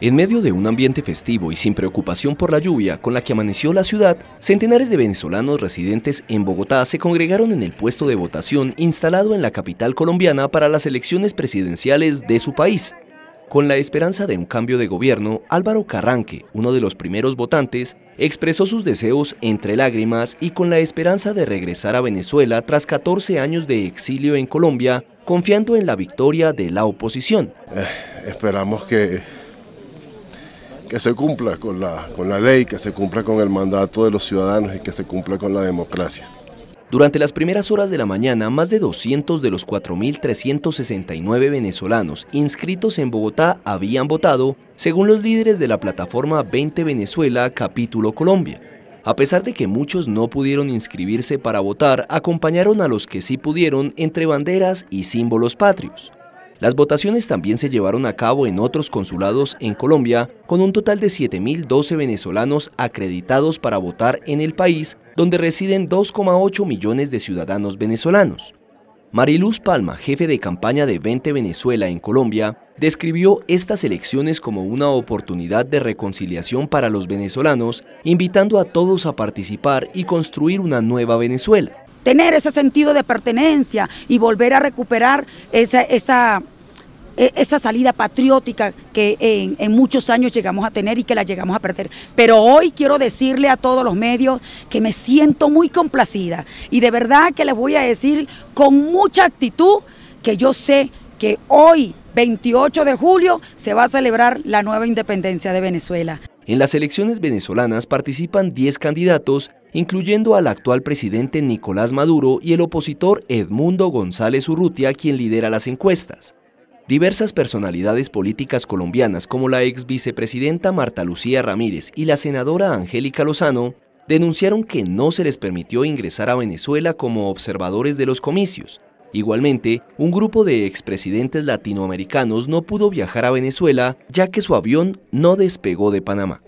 En medio de un ambiente festivo y sin preocupación por la lluvia con la que amaneció la ciudad, centenares de venezolanos residentes en Bogotá se congregaron en el puesto de votación instalado en la capital colombiana para las elecciones presidenciales de su país. Con la esperanza de un cambio de gobierno, Álvaro Carranque, uno de los primeros votantes, expresó sus deseos entre lágrimas y con la esperanza de regresar a Venezuela tras 14 años de exilio en Colombia, confiando en la victoria de la oposición. Eh, esperamos que que se cumpla con la, con la ley, que se cumpla con el mandato de los ciudadanos y que se cumpla con la democracia. Durante las primeras horas de la mañana, más de 200 de los 4.369 venezolanos inscritos en Bogotá habían votado, según los líderes de la plataforma 20 Venezuela Capítulo Colombia. A pesar de que muchos no pudieron inscribirse para votar, acompañaron a los que sí pudieron entre banderas y símbolos patrios. Las votaciones también se llevaron a cabo en otros consulados en Colombia, con un total de 7.012 venezolanos acreditados para votar en el país, donde residen 2,8 millones de ciudadanos venezolanos. Mariluz Palma, jefe de campaña de 20 Venezuela en Colombia, describió estas elecciones como una oportunidad de reconciliación para los venezolanos, invitando a todos a participar y construir una nueva Venezuela. Tener ese sentido de pertenencia y volver a recuperar esa, esa e, esa salida patriótica que en, muchos años llegamos a tener y que la llegamos a perder. Pero hoy quiero decirle a todos los medios que me siento muy complacida y de verdad que les voy a decir con mucha actitud que yo sé que hoy, 28 de julio, se va a celebrar la nueva independencia de Venezuela. En las elecciones venezolanas participan 10 candidatos, incluyendo al actual presidente Nicolás Maduro y el opositor Edmundo González Urrutia, quien lidera las encuestas. Diversas personalidades políticas colombianas como la ex vicepresidenta Marta Lucía Ramírez y la senadora Angélica Lozano denunciaron que no se les permitió ingresar a Venezuela como observadores de los comicios. Igualmente, un grupo de expresidentes latinoamericanos no pudo viajar a Venezuela ya que su avión no despegó de Panamá.